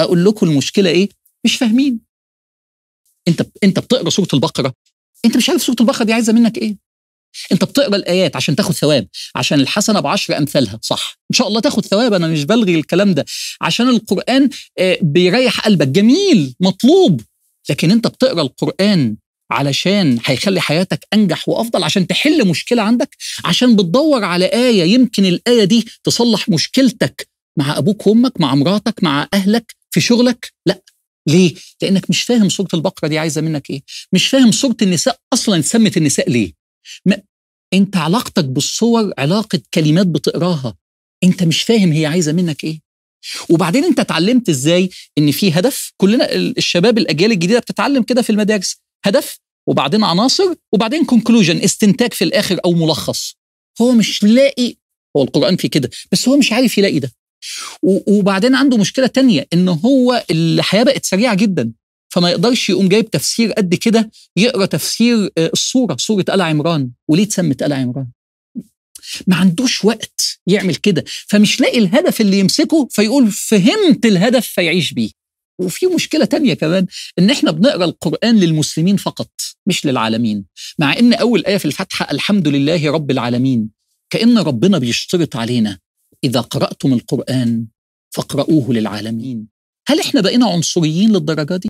اقول لكم المشكله ايه مش فاهمين انت انت بتقرا سوره البقره انت مش عارف سوره البقره دي عايزه منك ايه انت بتقرا الايات عشان تاخد ثواب عشان الحسنه بعشر امثالها صح ان شاء الله تاخد ثواب انا مش بلغي الكلام ده عشان القران آه، بيريح قلبك جميل مطلوب لكن انت بتقرا القران علشان هيخلي حياتك انجح وافضل عشان تحل مشكله عندك عشان بتدور على ايه يمكن الايه دي تصلح مشكلتك مع ابوك وامك مع مراتك مع اهلك في شغلك لا ليه؟ لانك مش فاهم صوره البقره دي عايزه منك ايه؟ مش فاهم صوره النساء اصلا سمت النساء ليه؟ ما انت علاقتك بالصور علاقه كلمات بتقراها انت مش فاهم هي عايزه منك ايه؟ وبعدين انت اتعلمت ازاي ان في هدف كلنا الشباب الاجيال الجديده بتتعلم كده في المدارس هدف وبعدين عناصر وبعدين كونكلوجن استنتاج في الاخر او ملخص هو مش لاقي هو القران في كده بس هو مش عارف يلاقي ده وبعدين عنده مشكله تانية ان هو الحياه بقت سريعه جدا فما يقدرش يقوم جايب تفسير قد كده يقرا تفسير آه، الصوره صوره ال عمران وليه اتسمت ال عمران ما عندوش وقت يعمل كده فمش لاقي الهدف اللي يمسكه فيقول فهمت الهدف فيعيش بيه وفي مشكلة تانية كمان إن إحنا بنقرأ القرآن للمسلمين فقط مش للعالمين مع إن أول آية في الفاتحة الحمد لله رب العالمين كأن ربنا بيشترط علينا إذا قرأتم القرآن فاقرؤوه للعالمين هل إحنا بقينا عنصريين للدرجة دي؟